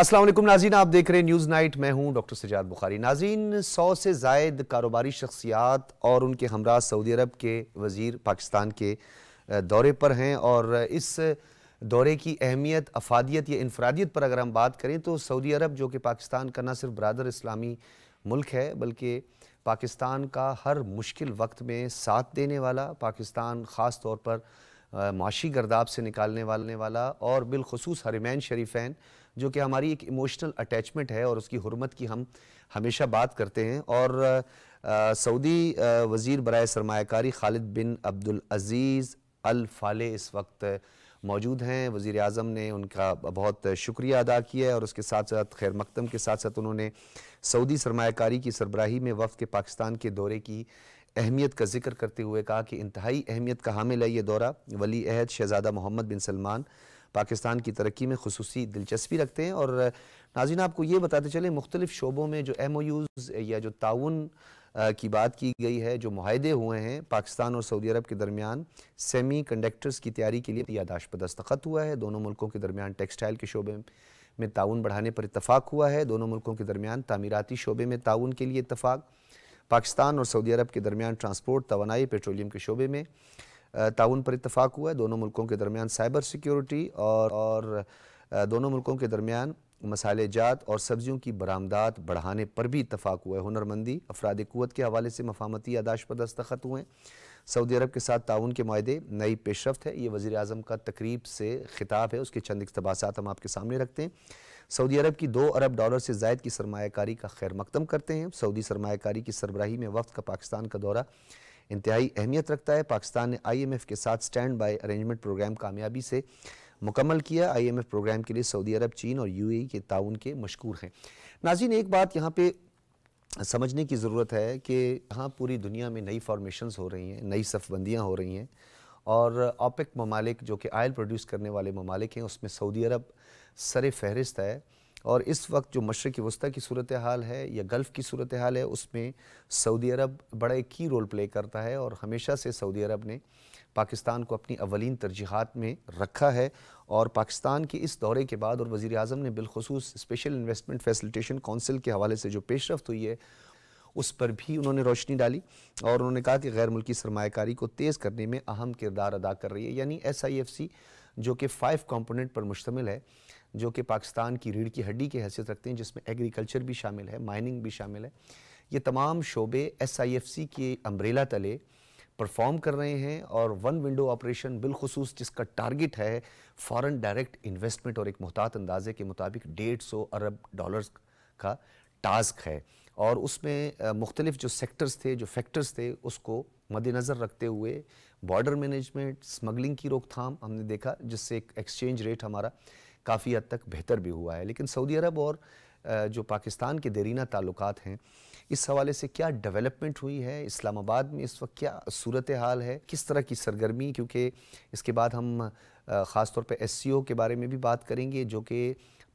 असलम नाजीन आप देख रहे हैं न्यूज़ नाइट मैं हूं डॉक्टर सजाद बुखारी नाजीन सौ से जायद कारोबारी शख्सियात और उनके हमरा सऊदी अरब के वज़ीर पाकिस्तान के दौरे पर हैं और इस दौरे की अहमियत अफादियत या इनफरादियत पर अगर हम बात करें तो सऊदी अरब जो कि पाकिस्तान का ना सिर्फ बरदर इस्लामी मुल्क है बल्कि पाकिस्तान का हर मुश्किल वक्त में साथ देने वाला पाकिस्तान ख़ास तौर पर माशी गर्दाब से निकालने वालने वाला और बिलखसूस हरमैन शरीफ़ैन जो कि हमारी एक इमोशनल अटैचमेंट है और उसकी हरमत की हम हमेशा बात करते हैं और सऊदी वज़ी बर सरमाकारी खालिद बिन अब्दुल अज़ीज़ अल फाले इस वक्त मौजूद हैं वज़ी अजम ने उनका बहुत शुक्रिया अदा किया है और उसके साथ साथ खैर मकदम के साथ साथ उन्होंने सऊदी सरमाकारी की सरबराही में वफ़ के पाकिस्तान के दौरे की अहमियत का जिक्र करते हुए कहा कि इंतहाई अहमियत का हामिल है ये दौरा वली अहद शहज़ादा मोहम्मद बिन सलमान पाकिस्तान की तरक्की में खसूसी दिलचस्पी रखते हैं और नाजीन आपको ये बताते चले मुख्तलिफ शोबों में जो एम ओ यूज़ या जो ताउन की बात की गई है जो माहे हुए हैं पाकिस्तान और सऊदी अरब के दरमियान सेमी कंडक्टर्स की तैयारी के लिए यादाश पर दस्तखत हुआ है दोनों मुल्कों के दरमियान टेक्सटाइल के शोबे में ताउन बढ़ाने पर इतफाक़ हुआ है दोनों मुल्कों के दरमियान तमीराती शोबे में ताउन के लिए इतफाक़ पाकिस्तान और सऊदी अरब के दरमियान ट्रांसपोर्ट तोानाई पेट्रोलियम के शोबे में ताउन पर इतफाक़ हुआ है दोनों मुल्कों के दरमियान साइबर सिक्योरिटी और और दोनों मुल्कों के दरमियान मसाले जात और सब्जियों की बरामदात बढ़ाने पर भी इतफाक़ हुआ है हुनरमंदी अफराद क़वत के हवाले से मफामती आदाश पर दस्तखत हुए हैं सऊदी अरब के साथ ताउन के माहे नई पेशरफ है ये वज़ी अजम का तकरीब से ख़िताब है उसके चंद इकतबासात हम आपके सामने रखते हैं सऊदी अरब की दो अरब डॉलर से जायद की सरमाकारी का खैर मकदम करते हैं सऊदी सरमाकारी की सरबराही में वक्त का पाकिस्तान का दौरा इंतहाई अहमियत रखता है पाकिस्तान ने आईएमएफ के साथ स्टैंड बाई अरेंजमेंट प्रोग्राम कामयाबी से मुकम्मल किया आईएमएफ प्रोग्राम के लिए सऊदी अरब चीन और ए के ताउन के मशहूर हैं नाजीन एक बात यहाँ पर समझने की ज़रूरत है कि हाँ पूरी दुनिया में नई फार्मेशन हो रही हैं नई सफ़बंदियाँ हो रही हैं और ओपेक ममालिक जो कि आयल प्रोड्यूस करने वाले ममालिक हैं उसमें सऊदी अरब सर फहरिस्त है और इस वक्त जो मशरक़ वस्ती की सूरत हाल है या गल्फ़ की सूरत हाल है उसमें सऊदी अरब बड़ा एक की रोल प्ले करता है और हमेशा से सऊदी अरब ने पाकिस्तान को अपनी अवलिन तरजीहत में रखा है और पाकिस्तान के इस दौरे के बाद और वज़ी अजम ने बिलखसूस स्पेशल इन्वेस्टमेंट फैसिलिटेशन कौंसिल के हवाले से जो पेशरफ हुई है उस पर भी उन्होंने रोशनी डाली और उन्होंने कहा कि गैर मुल्की सरमाकारी को तेज़ करने में अहम किरदार अदा कर रही है यानी एस आई एफ सी जो कि फ़ाइव कॉम्पोनेंट पर मुश्तमिल है जो कि पाकिस्तान की रीढ़ की हड्डी की हैसियत रखते हैं जिसमें एग्रीकल्चर भी शामिल है माइनिंग भी शामिल है ये तमाम शोबे एस आई एफ सी के अम्ब्रेला तले परफॉर्म कर रहे हैं और वन विंडो ऑपरेशन बिलखसूस जिसका टारगेट है फॉरेन डायरेक्ट इन्वेस्टमेंट और एक मोहतात अंदाजे के मुताबिक डेढ़ सौ अरब डॉलर्स का टास्क है और उसमें मुख्तलिफ जो सेक्टर्स थे जो फैक्टर्स थे उसको मद्देनज़र रखते हुए बॉर्डर मैनेजमेंट स्मगलिंग की रोकथाम हमने देखा जिससे एक एक्सचेंज रेट हमारा काफ़ी हद तक बेहतर भी हुआ है लेकिन सऊदी अरब और जो पाकिस्तान के देरीना ताल्लुक हैं इस हवाले से क्या डेवलपमेंट हुई है इस्लामाबाद में इस वक्त क्या सूरत हाल है किस तरह की सरगर्मी क्योंकि इसके बाद हम ख़ास तौर पर एस के बारे में भी बात करेंगे जो कि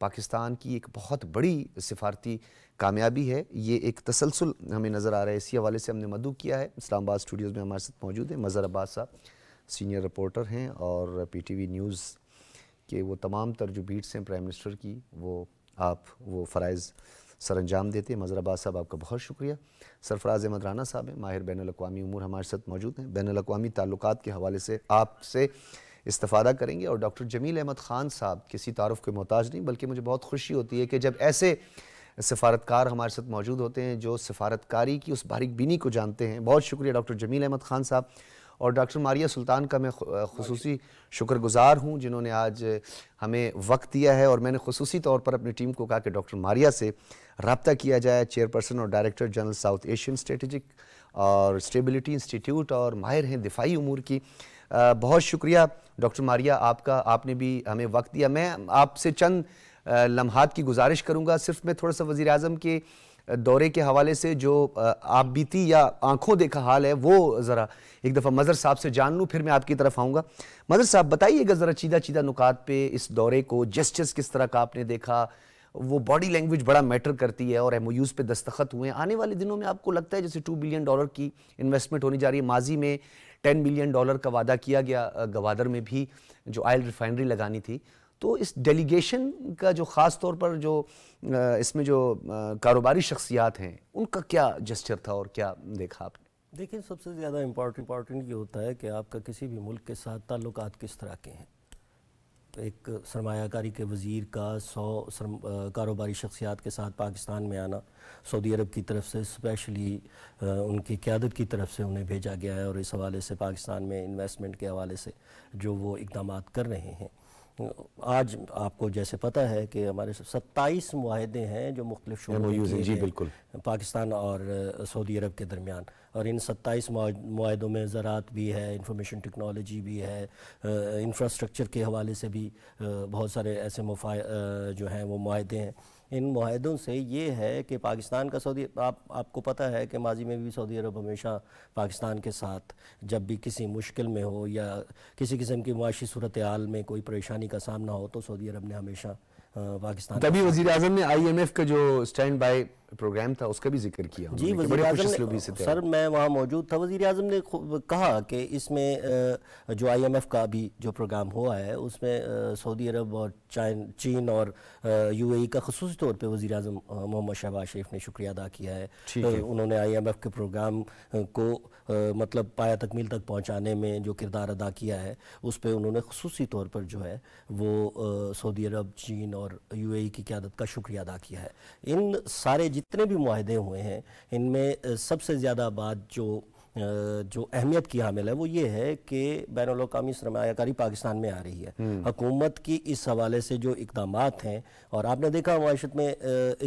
पाकिस्तान की एक बहुत बड़ी सिफारती कामयाबी है ये एक तसलसल हमें नज़र आ रहा है इसी हवाले से हमने मदु किया है इस्लामाबाद स्टूडियोज़ में हमारे साथ मौजूद है मज़र अब्बास साहब सीनियर रिपोर्टर हैं और वी न्यूज़ कि वो तमाम तर जो बीट्स हैं प्राइम मिनिस्टर की वो आप वो फ़रज़ सर अंजाम देते हैं मज़र साहब आपका बहुत शुक्रिया सरफराज अहमद राना साहब हैं माहिर बैन अवी उमूर हमारे साथ मौजूद हैं बैन अवी ताल्लुक के हवाले से आपसे इस्तादा करेंगे और डॉक्टर जमील अहमद ख़ान साहब किसी तारफ़ के मोहताज नहीं बल्कि मुझे बहुत खुशी होती है कि जब ऐसे सफारतकार हमारे साथ मौजूद होते हैं जो सफारतकारी की उस बारिक बीनी को जानते हैं बहुत शुक्रिया डॉक्टर जमील अहमद ख़ान साहब और डॉक्टर मारिया सुल्तान का मैं खसूस शुक्रगुजार हूँ जिन्होंने आज हमें वक्त दिया है और मैंने खसूसी तौर पर अपनी टीम को कहा कि डॉक्टर मारिया से रबता किया जाए चेयरपर्सन और director general South Asian strategic और स्टेबिलिटी इंस्टीट्यूट और माहिर हैं दिफाई उमूर की बहुत शुक्रिया डॉक्टर मारिया आपका आपने भी हमें वक्त दिया मैं आपसे चंद लम्हात की गुजारिश करूँगा सिर्फ मैं थोड़ा सा वज़ी अजम के दौरे के हवाले से जो आप बीती या आंखों देखा हाल है वो ज़रा एक दफ़ा मज़र साहब से जान लूँ फिर मैं आपकी तरफ आऊँगा मज़र साहब बताइएगा ज़रा चीदा चीदा नुकात पे इस दौरे को जस्टिस किस तरह का आपने देखा वो बॉडी लैंग्वेज बड़ा मैटर करती है और एम यूज़ पे दस्तखत हुए हैं आने वाले दिनों में आपको लगता है जैसे टू बिलियन डॉलर की इन्वेस्टमेंट होने जा रही है माजी में टेन बिलियन डॉलर का वादा किया गया गवादर में भी जो आयल रिफाइनरी लगानी थी तो इस डेलीगेशन का जो ख़ास तौर पर जो इसमें जो कारोबारी शख्सियात हैं उनका क्या जस्चर था और क्या देखा आपने देखिए सबसे ज़्यादा इम्पोर्टेंट इम्पॉर्टेंट ये होता है कि आपका किसी भी मुल्क के साथ ताल्लुक किस तरह के हैं तो एक सरमाकारी के वज़ीर का सौ कारोबारी शख्सियात के साथ पाकिस्तान में आना सऊदी अरब की तरफ से स्पेशली उनकी क्यादत की तरफ से उन्हें भेजा गया है और इस हवाले से पाकिस्तान में इन्वेस्टमेंट के हवाले से जो वो इकदाम कर रहे हैं आज आपको जैसे पता है कि हमारे सत्ताईस माहदे हैं जो मुख्तलिफ जी बिल्कुल पाकिस्तान और सऊदी अरब के दरमियान और इन सत्ताईस माहों में ज़रात भी है इंफॉर्मेशन टेक्नोलॉजी भी है इंफ्रास्ट्रक्चर के हवाले से भी बहुत सारे ऐसे मुफा जो हैं वो माहदे हैं इन माहदों से ये है कि पाकिस्तान का सऊदी आप आपको पता है कि माजी में भी सऊदी अरब हमेशा पाकिस्तान के साथ जब भी किसी मुश्किल में हो या किसी किस्म की मुआशी सूरत हाल में कोई परेशानी का सामना हो तो सऊदी अरब ने हमेशा पाकिस्तान तभी वजी अजम ने आई एम एफ का जो स्टैंड बाई प्रोग्राम था उसका भी जिक्र किया जी वजी से सर मैं वहाँ मौजूद था वजी अजम ने कहा कि इसमें जो आई एम एफ़ का भी जो प्रोग्राम हुआ है उसमें सऊदी अरब और चाइन चीन और यू ए का खसूस तौर पर वजी अजम मोहम्मद शहबाज शरीफ ने शुक्रिया अदा किया है तो उन्होंने आई एम एफ़ के प्रोग्राम को मतलब पाया तकमील तक पहुँचाने में जो किरदार अदा किया है उस पर उन्होंने खसूसी तौर पर जो है वो सऊदी अरब चीन और यू ए की क्यादत का शुक्रिया अदा किया है इन सारे जितने भी माहदे हुए हैं इनमें सबसे ज़्यादा बात जो जो अहमियत की हामिल है वो ये है कि बैन अवी सरमाकारी पाकिस्तान में आ रही है हकूमत हम्म। की इस हवाले से जो इकदाम हैं और आपने देखा मैशत में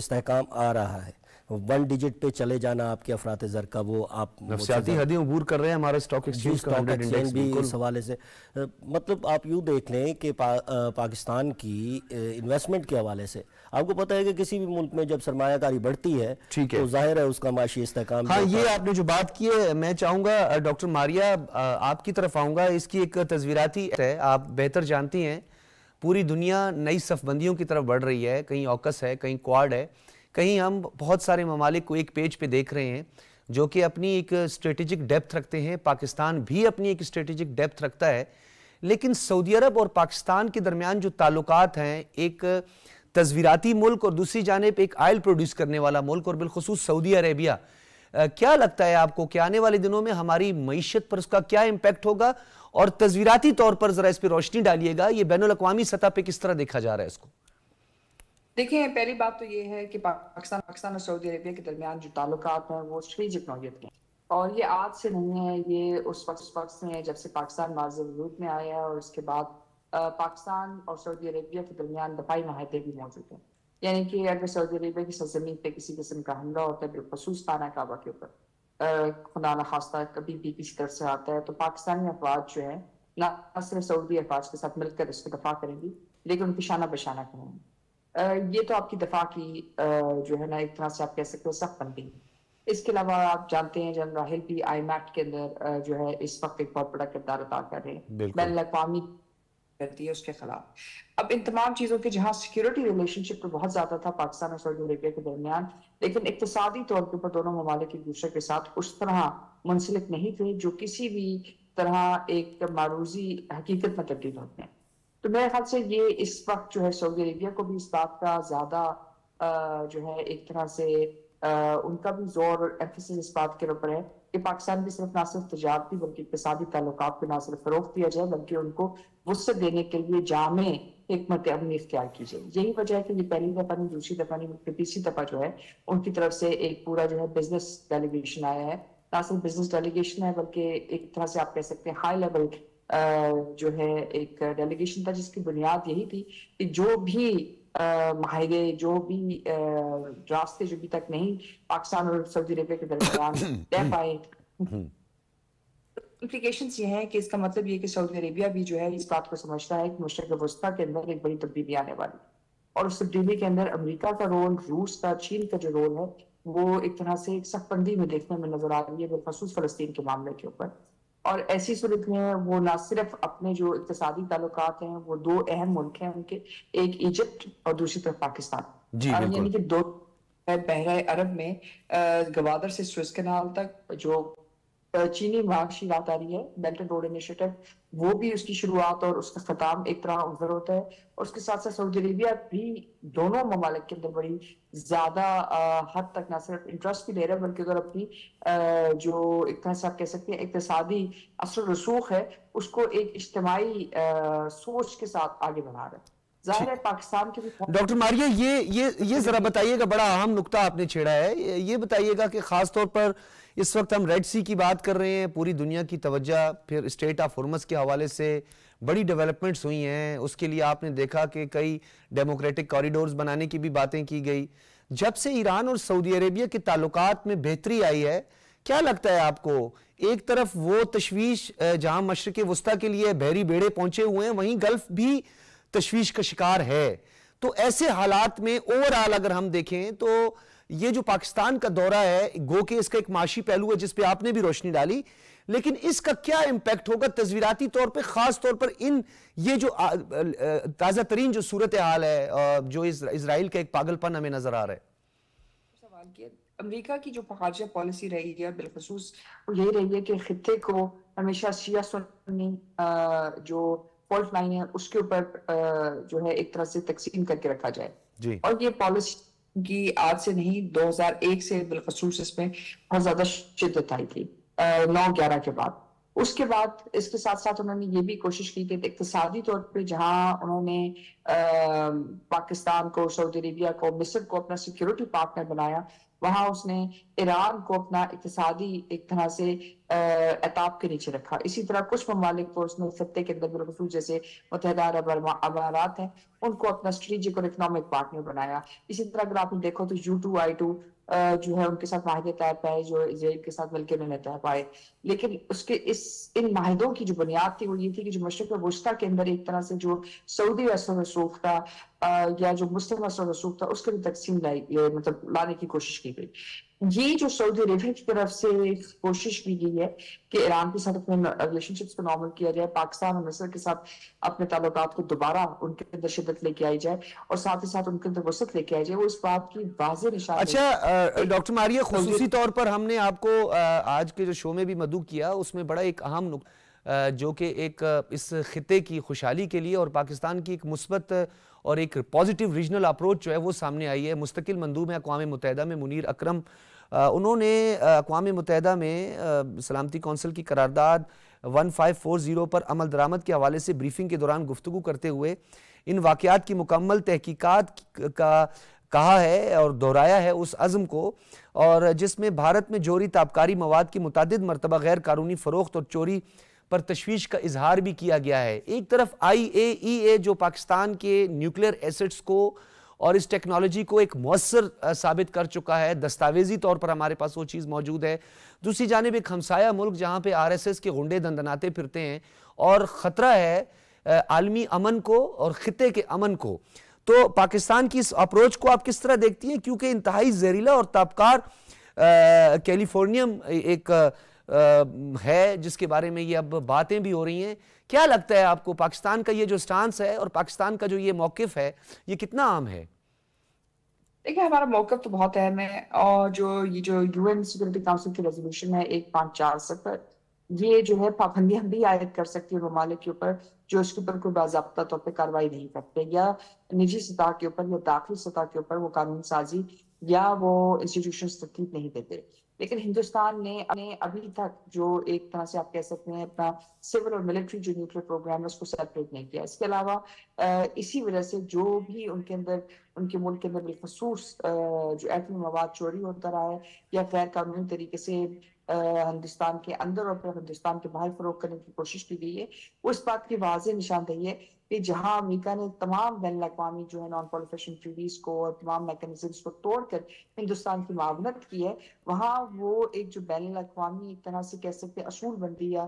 इसकाम आ रहा है वन डिजिट पे चले जाना आपके अफरात जर का वो आप हदें उबूर कर रहे हैं हमारे स्टॉक एक्सचेंज स्टॉक एक्सचेंज भी इस हवाले से मतलब आप यूँ देख लें कि पा, पाकिस्तान की इन्वेस्टमेंट के हवाले से आपको पता है कि किसी भी मुल्क में जब सरमाकारी बढ़ती है ठीक है तो जाहिर है उसका माशी इस्तेकाम हाँ ये आपने जो बात की है मैं चाहूँगा डॉक्टर मारिया आपकी तरफ आऊँगा इसकी एक तस्वीराती है आप बेहतर जानती हैं पूरी दुनिया नई सफबंदियों की तरफ बढ़ रही है कहीं ऑकस है कहीं क्वाड है कहीं हम बहुत सारे ममालिक को एक पेज पे देख रहे हैं जो कि अपनी एक स्ट्रेटेजिक डेप्थ रखते हैं पाकिस्तान भी अपनी एक स्ट्रेटेजिक डेप्थ रखता है लेकिन सऊदी अरब और पाकिस्तान के दरमियान जो ताल्लुक हैं एक तस्वीराती मुल्क और दूसरी जानब एक आयल प्रोड्यूस करने वाला मुल्क और बिलखसूस सऊदी अरेबिया क्या लगता है आपको कि आने वाले दिनों में हमारी मीशत पर उसका क्या इम्पैक्ट होगा और तस्वीराती तौर पर ज़रा इस पर रोशनी डालिएगा ये बैन अवी सतह पर किस तरह देखा जा रहा है इसको देखिए पहली बात तो ये है कि पाकिस्तान पाकिस्तान और सऊदी अरेबिया के दरमियान जो ताल्लुक हैं वो स्ट्रेटिक नौीयत के और ये आज से नहीं है ये उस वक्त उस वक्त से है जब से पाकिस्तान माज रूप में आया है और उसके बाद पाकिस्तान और सऊदी अरेबिया के दरमियान दफाई माहे भी मौजूद हैं यानी कि अगर सऊदी अरेबिया की सरजमीन पर किसी किस्म का हमला होता है बिलखसूस खाना काबा के ऊपर खुदा खास्ता कभी भी किसी तरफ से आता है तो पाकिस्तानी अफवाज जो है ना सिर्फ सऊदी अफवाज के साथ मिलकर इसको दफा करेंगी लेकिन उनकी शाना बशाना करेंगी ये तो आपकी दफा की जो है ना एक तरह से आप कह सकते हो सख्त बनती है इसके अलावा आप जानते हैं जनरल राहिल भी आई मैट के अंदर जो है इस वक्त एक बहुत बड़ा किरदार अदा कर रहे हैं बैन अवी करती है उसके खिलाफ अब इन तमाम चीजों के जहाँ सिक्योरिटी रिलेशनशिप तो बहुत ज्यादा था पाकिस्तान और सऊदी अरेबिया के दरमियान लेकिन इकतदी तौर के ऊपर दोनों ममालिक एक दूसरे के साथ उस तरह मुंसलिक नहीं थे जो किसी भी तरह एक मारूजी हकीकत में तब्दील होते हैं तो मेरे ख्याल से ये इस वक्त जो है सऊदी अरेबिया को भी इस बात का ज़्यादा जो है एक तरह से आ, उनका भी जोर और एम्फोसिस इस बात के ऊपर है कि पाकिस्तान भी सिर्फ ना सिर्फ तजारती बल्कि इकतदी ताल्लुक को ना सिर्फ फरोख दिया जाए बल्कि उनको वसत देने के लिए जामे हमत अमली इख्तियार की जाए यही वजह है कि ये पहली दफ़ा नहीं दूसरी दफ़ा नहीं बल्कि तीसरी दफ़ा जो है उनकी तरफ से एक पूरा जो है बिजनेस डेलीगेशन आया है ना सिर्फ बिजनेस डेलीगेशन है बल्कि एक तरह से आप कह सकते हैं हाई लेवल जो है एक डेलीगेशन था जिसकी बुनियाद यही थी कि जो भी माहे जो भी रास्ते जो भी तक नहीं पाकिस्तान और सऊदी अरेबिया के दरमियान तय हम्म, हम्म, पाए इम्प्लीकेशन हम्म। ये हैं कि इसका मतलब ये कि सऊदी अरेबिया भी जो है इस बात को समझता है कि मुश्रक व्यवस्था के अंदर एक बड़ी तब्दीली आने वाली और उस तब्दीली के अंदर अमेरिका का रोल रूस का चीन का जो रोल है वो एक तरह से एक सख्तबंदी में देखने में नजर आ रही है बिलखसूस फलस्तीन के मामले के ऊपर और ऐसी सूरत में वो ना सिर्फ अपने जो इकतदी ताल्लुक हैं वो दो अहम मुल्क हैं उनके एक इजिप्ट और दूसरी तरफ पाकिस्तान यानी कि दो बहरा अरब में गवादर से स्विस तक जो चीनी विभाग की बात आ रही है बेल्ट एंड रोड इनिशिएटिव वो भी उसकी शुरुआत और उसका खत्म एक तरह उधर होता है और उसके साथ साथ सऊदी अरेबिया भी दोनों ममालिक के अंदर बड़ी ज्यादा हद तक ना सिर्फ इंटरेस्ट भी ले रहा है बल्कि अगर अपनी जो एक तरह से आप कह सकते हैं इकतसादी असर रसूख है उसको एक इज्तमाही सोच के साथ आगे बढ़ा रहे हैं डॉक्टर मारिया ये ये ये जरा बताइएगा बड़ा अहम नुकता आपने छेड़ा है ये बताइएगा कि खास तौर पर इस वक्त हम रेड सी की बात कर रहे हैं पूरी दुनिया की तवज्जा फिर स्टेट ऑफ हुरमस के हवाले से बड़ी डेवलपमेंट्स हुई हैं उसके लिए आपने देखा कि कई डेमोक्रेटिक कॉरिडोर्स बनाने की भी बातें की गई जब से ईरान और सऊदी अरेबिया के ताल्लुक में बेहतरी आई है क्या लगता है आपको एक तरफ वो तशवीश जहां मशरक वस्ती के लिए बहरी बेड़े पहुंचे हुए हैं वहीं गल्फ भी तशवीश का शिकार है तो ऐसे हालात में ओवरऑल अगर हम देखें तो ये जो पाकिस्तान का दौरा है गो के इसका एक माशी पहलू है जिसपे आपने भी रोशनी डाली लेकिन इसका क्या इम्पैक्ट होगा तस्वीराती तौर पे खास तौर पर इन ये जो ताज़ा तरीन जो सूरत हाल है जो इसराइल का एक पागलपन हमें नजर आ रहा है अमरीका अमेरिका की जो पहाजिया पॉलिसी रही है बिलखसूस वो यही रही है कि खत्े को हमेशा शिया सुन्नी जो फॉल्ट लाइन है उसके ऊपर जो है एक तरह से तकसीम करके रखा जाए और ये पॉलिसी कि आज से नहीं 2001 से बिलखसूस इसमें बहुत ज्यादा शिद्दत आई थी नौ ग्यारह के बाद उसके बाद इसके साथ साथ उन्होंने ये भी कोशिश की कि इकतसादी तौर पे जहाँ उन्होंने आ, पाकिस्तान को सऊदी अरेबिया को मिस्र को अपना सिक्योरिटी पार्टनर बनाया वहां उसने ईरान को अपना इकतसादी एक तरह से एताब के नीचे रखा इसी तरह कुछ ममालिक पर्सनल तो खत्ते के अंदर बिलखसूस जैसे मुतहदा अरब अमारात हैं उनको अपना स्ट्रेटिक और इकोनॉमिक पार्टनर बनाया इसी तरह अगर आपने देखो तो यू टू आई टू जो है उनके साथ माहे तय पाए जो इसराइल के साथ मिलकर उन्होंने तय पाए लेकिन उसके इस इन माहों की जो बुनियाद थी वो ये थी कि जो मशरक वस्ता के अंदर एक तरह से जो सऊदी असर रसूख था या जो मुस्लिम असर रसूख था उसके भी तकसीम लाई मतलब लाने की कोशिश की गई ये जो सऊदी अरेबिया की तरफ से कोशिश की गई है कि ईरान के साथ अपने रिलेशनशिप्स को नॉर्मल किया जाए पाकिस्तान और मिस्र के साथ अपने ताल्लुक को दोबारा उनके अंदर शिदत लेके आई जाए और साथ ही साथ उनके अंदर वसत लेके आई जाए वो इस बात की वाजह निशान अच्छा डॉक्टर मारिया खसूसी तौर पर हमने आपको आज के जो शो में भी मदू किया उसमें बड़ा एक अहम नुक जो कि एक इस खत्े की खुशहाली के लिए और पाकिस्तान की एक मुस्बत और एक पॉजिटिव रीजनल अप्रोच जो है वो सामने आई है मुस्तकिल मंदूब है अकवा मुतहदा में मुनीर अक्रम उन्होंने अकवा मुतहदा में सलामती कौंसिल की करारदाद 1540 पर अमल दरामद के हवाले से ब्रीफिंग के दौरान गुफ्तु करते हुए इन वाक़ात की मुकम्मल तहकीकत का कहा है और दोहराया है उस अज़म को और जिसमें भारत में जोरी ताबकारी मवाद की मुतद मरतबा गैर कानूनी फ़रोख्त और चोरी पर तशवीश का इजहार भी किया गया है एक तरफ आई ए ई ए जो पाकिस्तान के न्यूक्लियर एसेट्स को और इस टेक्नोलॉजी को एक मौसर साबित कर चुका है दस्तावेजी तौर पर हमारे पास वो चीज़ मौजूद है दूसरी जानब एक हमसाया मुल्क जहाँ पे आरएसएस के गुंडे दंदनाते फिरते हैं और ख़तरा है आलमी अमन को और ख़ते के अमन को तो पाकिस्तान की इस अप्रोच को आप किस तरह देखती हैं क्योंकि इंतहाई जहरीला और ताबकार कैलिफोर्नियम एक आ, है जिसके बारे में ये अब बातें भी हो रही हैं क्या लगता है आपको पाकिस्तान का ये जो स्टांस है और पाकिस्तान का जो ये मौकफ है ये कितना आम है देखिए हमारा मौकफ तो बहुत अहम है और जो ये जो यूएन सिक्योरिटी काउंसिल की रेजोल्यूशन है एक पांच चार सत्तर ये जो है पाबंदी हम भी आयद कर सकती है ममालिक के ऊपर जो उसके ऊपर कोई बाबा तौर पर कार्रवाई नहीं करते या निजी सतह के ऊपर या दाखिल सतह के ऊपर वो कानून साजी या वो इंस्टीट्यूशन तरतीब नहीं देते लेकिन हिंदुस्तान ने अपने अभी तक जो एक तरह से आप कह सकते हैं अपना सिविल और मिलिट्री जो न्यूक्लियर प्रोग्राम है उसको सेपरेट नहीं किया इसके अलावा इसी वजह से जो भी उनके अंदर उनके मुल्क के अंदर बिलखसूस जो एटमी मवाद चोरी होता रहा है या गैर कानूनी तरीके से हिंदुस्तान के अंदर और फिर हिंदुस्तान के बाहर फरोख करने की कोशिश की गई है उस बात की वाज निशानदेही है कि जहां अमेरिका ने तमाम बैन अवी जो है नॉन प्रोलिफेशन ट्रीटीज को और तमाम मैकेनिज्म को तोड़कर हिंदुस्तान की मावनत की है वहाँ वो एक जो बैन अवी एक तरह से कह सकते हैं असूल बंदी या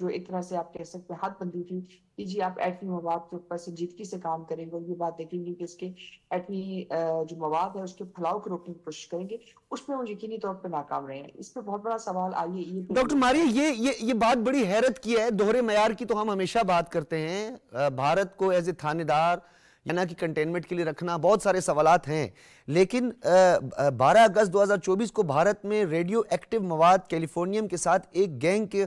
जो एक तरह से आप कह सकते हैं हद बंदी थी कि जी आप एटमी मवाद के ऊपर संजीदगी से काम करेंगे ये बात देखेंगे कि इसके एटमी जो मवाद है उसके फैलाव को रोकने की कोशिश करेंगे उसमें वो यकीनी तौर पर नाकाम रहे हैं इस पर बहुत बड़ा सवाल आइए डॉक्टर मारिया ये ये ये बात बड़ी हैरत की है दोहरे मैार की तो हम हमेशा बात करते हैं भारत को एज ए थानेदार यानी कि कंटेनमेंट के लिए रखना बहुत सारे सवाल हैं लेकिन 12 अगस्त 2024 को भारत में रेडियो एक्टिव मवाद कैलिफोर्नियम के साथ एक गैंग के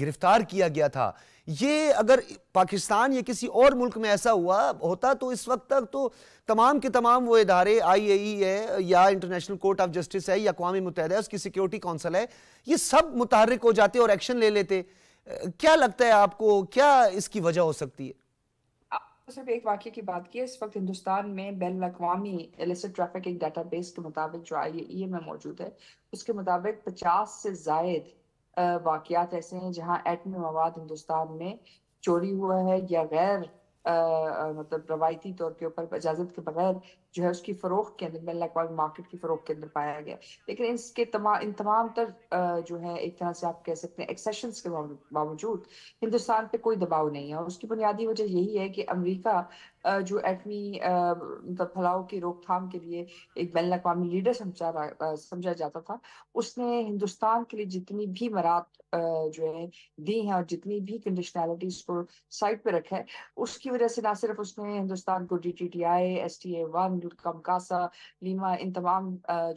गिरफ्तार किया गया था ये अगर पाकिस्तान या किसी और मुल्क में ऐसा हुआ होता तो इस वक्त तक तो तमाम के तमाम वो इदारे आई ए e है या इंटरनेशनल कोर्ट ऑफ जस्टिस है या अकवा मुतहद है उसकी सिक्योरिटी काउंसिल है ये सब मुतहरक हो जाते और एक्शन ले लेते क्या लगता है आपको क्या इसकी वजह हो सकती है सिर्फ एक वाक्य की बात की है इस वक्त हिंदुस्तान में बैन अवी इलिसिट ट्रैफिकिंग डेटाबेस के मुताबिक जो आई ई में मौजूद है उसके मुताबिक 50 से जायद वाकयात ऐसे हैं जहां एटमी मवाद हिंदुस्तान में चोरी हुआ है या गैर मतलब रवायती तौर के ऊपर इजाजत के बगैर जो है उसकी फरोख के अंदर बेल एक्वाइल मार्केट की फरोख के अंदर पाया गया लेकिन इसके तमाम इन तमाम तर जो है एक तरह से आप कह सकते हैं एक्सेशन के बावजूद हिंदुस्तान पे कोई दबाव नहीं है और उसकी बुनियादी वजह यही है कि अमरीका जो एटमी मतलब फैलाव की रोकथाम के लिए एक बैन अवी लीडर समझा समझा जाता था उसने हिंदुस्तान के लिए जितनी भी मरात जो है दी है और जितनी भी कंडीशनैलिटीज को साइड पे रखा है उसकी वजह से ना सिर्फ उसने हिंदुस्तान को D T T I S T A one मुल्क कमकासा लीमा इन तमाम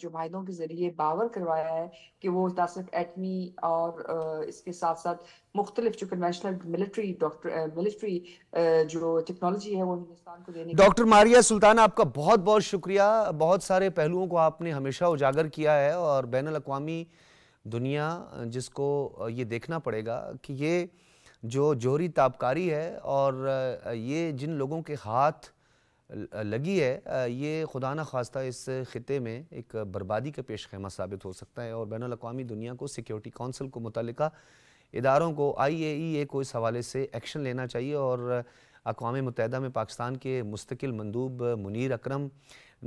जो माहिदों के ज़रिए बावर करवाया है कि वो तासफ एटमी और इसके साथ साथ मुख्तलिफ जो कन्वेंशनल मिलिट्री डॉक्टर मिलिट्री जो टेक्नोलॉजी है वो हिंदुस्तान को देने डॉक्टर मारिया सुल्तान आपका बहुत बहुत शुक्रिया बहुत सारे पहलुओं को आपने हमेशा उजागर किया है और बैन अवी दुनिया जिसको ये देखना पड़ेगा कि ये जो जोहरी ताबकारी है और ये जिन लोगों के हाथ लगी है ये खुदा न खास्ता इस ख़त्े में एक बर्बादी का पेश खेमा साबित हो सकता है और बैन अवी दुनिया को सिक्योरिटी कौंसिल को मुतल इदारों को आई ए ई ए को इस हवाले से एक्शन लेना चाहिए और अकवा मुतहद में पाकिस्तान के मुस्तकिल मंदूब मुनीर अक्रम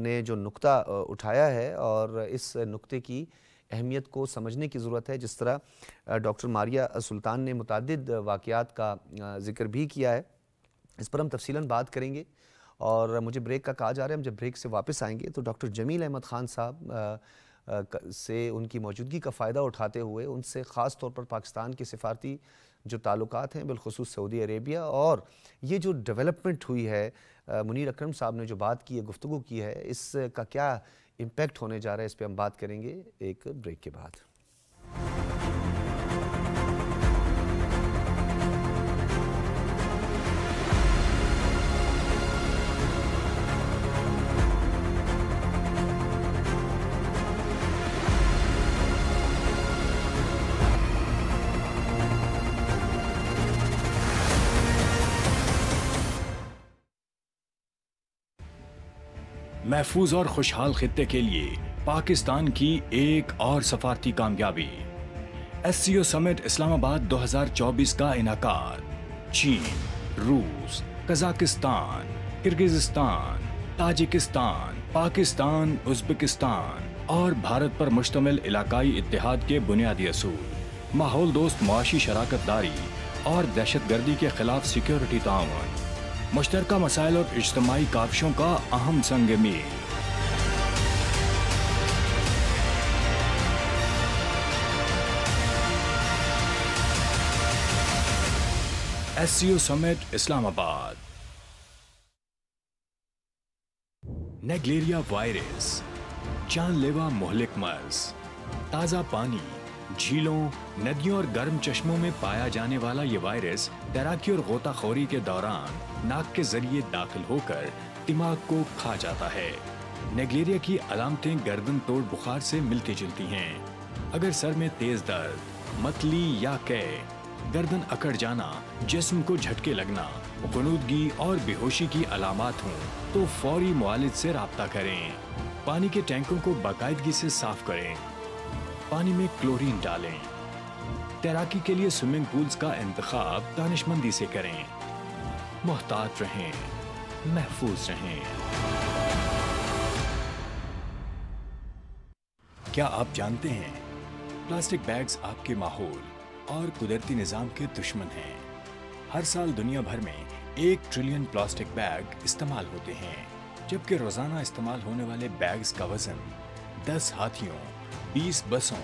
ने जो नुकता उठाया है और इस नुकते की अहमियत को समझने की ज़रूरत है जिस तरह डॉक्टर मारिया सुल्तान ने मुतद वाक़ात का ज़िक्र भी किया है इस पर हम तफसीला बात करेंगे और मुझे ब्रेक का कहा जा रहा है हम जब ब्रेक से वापस आएंगे तो डॉक्टर जमील अहमद ख़ान साहब से उनकी मौजूदगी का फ़ायदा उठाते हुए उनसे ख़ास तौर पर पाकिस्तान के सफारती जो ताल्लुकात हैं बिलखसूस सऊदी अरेबिया और ये जो डेवलपमेंट हुई है मुनीर अकरम साहब ने जो बात की है गुफ्तु की है इसका क्या इम्पेक्ट होने जा रहा है इस पर हम बात करेंगे एक ब्रेक के बाद महफूज और खुशहाल खत्े के लिए पाकिस्तान की एक और सफारती कामयाबी S C O summit Islamabad 2024 का इनका चीन रूस Kazakhstan Kyrgyzstan Tajikistan Pakistan Uzbekistan और भारत पर मुश्तमिल इलाकाई इतिहाद के बुनियादी असूल माहौल दोस्त मुआशी शराकत दारी और दहशत गर्दी के खिलाफ सिक्योरिटी तावन मुश्तर मसाइल और इज्तमाही काविशों का अहम संग मील एस सी ओ समेट इस्लामाबाद नेगलेरिया वायरस जानलेवा मोहलिक मर्ज ताज़ा पानी झीलों नदियों और गर्म चश्मों में पाया जाने वाला ये वायरस तैराकी और गोताखोरी के दौरान नाक के जरिए दाखिल होकर दिमाग को खा जाता है नेगलेरिया की अलामतें गर्दन तोड़ बुखार से मिलती जुलती हैं अगर सर में तेज दर्द मतली या कै गर्दन अकड़ जाना जिसम को झटके लगना गनूदगी और बेहोशी की अलामत हों तो फौरी मालिद से रबता करें पानी के टैंकों को बाकायदगी से साफ करें पानी में क्लोरीन डालें तैराकी के लिए स्विमिंग पूल्स का इंतजाम दानिशमंदी से करें मोहतात रहें महफूज रहें क्या आप जानते हैं प्लास्टिक बैग्स आपके माहौल और कुदरती निज़ाम के दुश्मन हैं हर साल दुनिया भर में एक ट्रिलियन प्लास्टिक बैग इस्तेमाल होते हैं जबकि रोज़ाना इस्तेमाल होने वाले बैग्स का वजन दस हाथियों 20 बसों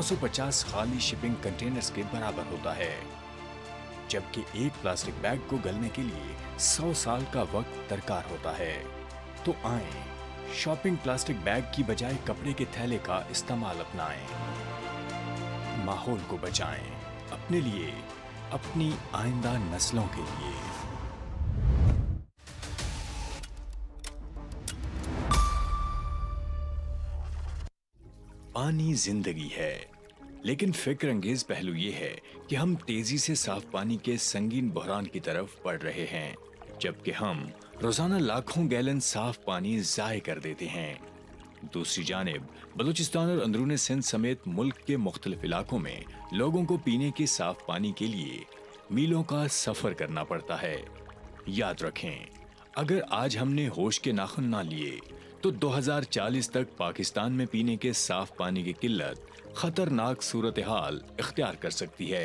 950 खाली शिपिंग कंटेनर्स के बराबर होता है जबकि एक प्लास्टिक बैग को गलने के लिए 100 साल का वक्त दरकार होता है तो आए शॉपिंग प्लास्टिक बैग की बजाय कपड़े के थैले का इस्तेमाल अपनाएं माहौल को बचाएं अपने लिए अपनी आइंदा नस्लों के लिए पानी जिंदगी है लेकिन फिक्र अंगेज पहलू ये है कि हम तेजी से साफ पानी के संगीन बहरान की तरफ बढ़ रहे हैं जबकि हम रोजाना लाखों गैलन साफ पानी जाय कर देते हैं दूसरी जानब बलूचिस्तान और अंदरून सिंध समेत मुल्क के मुख्तलिफ इलाकों में लोगों को पीने के साफ पानी के लिए मीलों का सफर करना पड़ता है याद रखें अगर आज हमने होश के नाखून ना लिए तो 2040 तक पाकिस्तान में पीने के साफ पानी की किल्लत खतरनाक सूरत हाल इख्तियार कर सकती है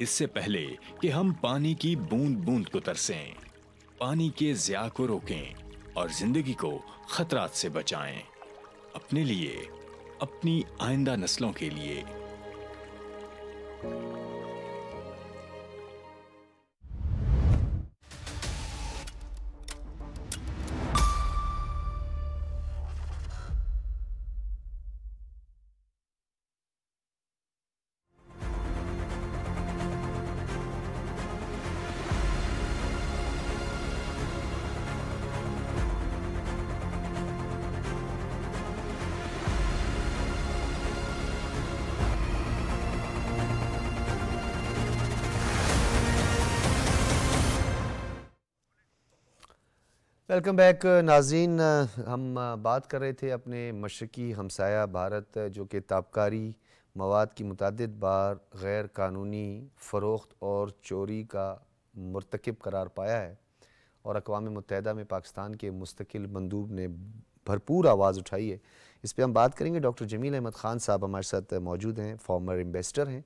इससे पहले कि हम पानी की बूंद बूंद को तरसें पानी के ज़िया को रोकें और ज़िंदगी को ख़तरात से बचाएं अपने लिए अपनी आइंदा नस्लों के लिए वेलकम बैक नाजीन हम uh, बात कर रहे थे अपने मशरकी हमसाया भारत uh, जो कि ताबकारी मवाद की मुतद बार गैर कानूनी फ़रोख्त और चोरी का मरतकब करार पाया है और अकवा मुतहदा में पाकिस्तान के मुस्तकिल मंदूब ने भरपूर आवाज़ उठाई है इस पर हम बात करेंगे डॉक्टर जमील अहमद ख़ान साहब हमारे साथ मौजूद हैं फॉर्मर एम्बेसडर हैं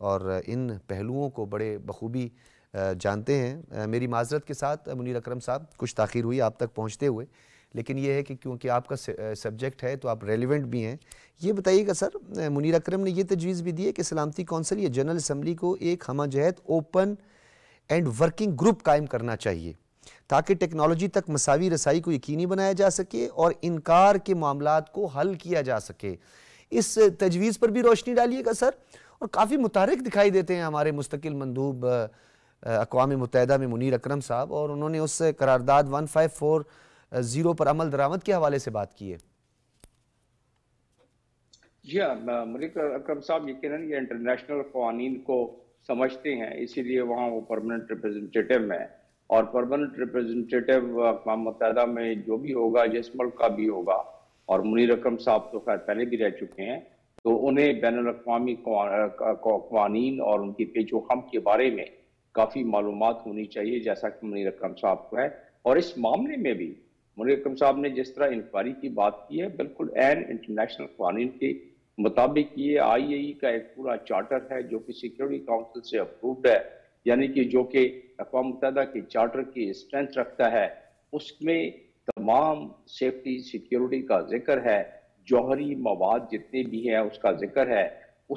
और uh, इन पहलुओं को बड़े बखूबी जानते हैं मेरी माजरत के साथ मुनीर अकरम साहब कुछ ताखिर हुई आप तक पहुँचते हुए लेकिन ये है कि क्योंकि आपका सब्जेक्ट है तो आप रेलिवेंट भी हैं ये बताइएगा सर मुनीर अकरम ने ये तजवीज़ भी दी है कि सलामती कौंसिल या जनरल असम्बली को एक हम जहत ओपन एंड वर्किंग ग्रुप कायम करना चाहिए ताकि टेक्नोलॉजी तक मसावी रसाई को यकीनी बनाया जा सके और इनकार के मामला को हल किया जा सके इस तजवीज़ पर भी रोशनी डालिएगा सर और काफ़ी मुतहरक दिखाई देते हैं हमारे मुस्तकिल मंदूब अकवा मुतहदा में मुनीर अक्रम साहब और उन्होंने उस करारदाद वन फाइव फोर ज़ीरो पर अमल दरामद के हवाले से बात की है जी हाँ मलिक अक्रम साहब यकीन ये इंटरनेशनल कवानीन को समझते हैं इसीलिए वहाँ वो परमानेंट रिप्रेजेंटेटिव हैं और परमानेंट रिप्रेजेंटेटिव अकवा मुतहदा में जो भी होगा जिस मुल्क का भी होगा और मुनिर अक्रम साहब तो खैर पहले भी रह चुके हैं तो उन्हें बैन अवी कवानीन और उनकी पेचोखम के बारे में काफ़ी मालूम होनी चाहिए जैसा कि मुनीर अक्रम साहब को है और इस मामले में भी मुनीर अक्रम साहब ने जिस तरह इंक्वायरी की बात की है बिल्कुल एन इंटरनेशनल कानून के मुताबिक ये आई ए e का एक पूरा चार्टर है जो कि सिक्योरिटी काउंसिल से अप्रूव्ड है यानी कि जो कि अकवा मुतहदा के चार्टर की स्ट्रेंथ रखता है उसमें तमाम सेफ्टी सिक्योरिटी का जिक्र है जौहरी मवाद जितने भी हैं उसका जिक्र है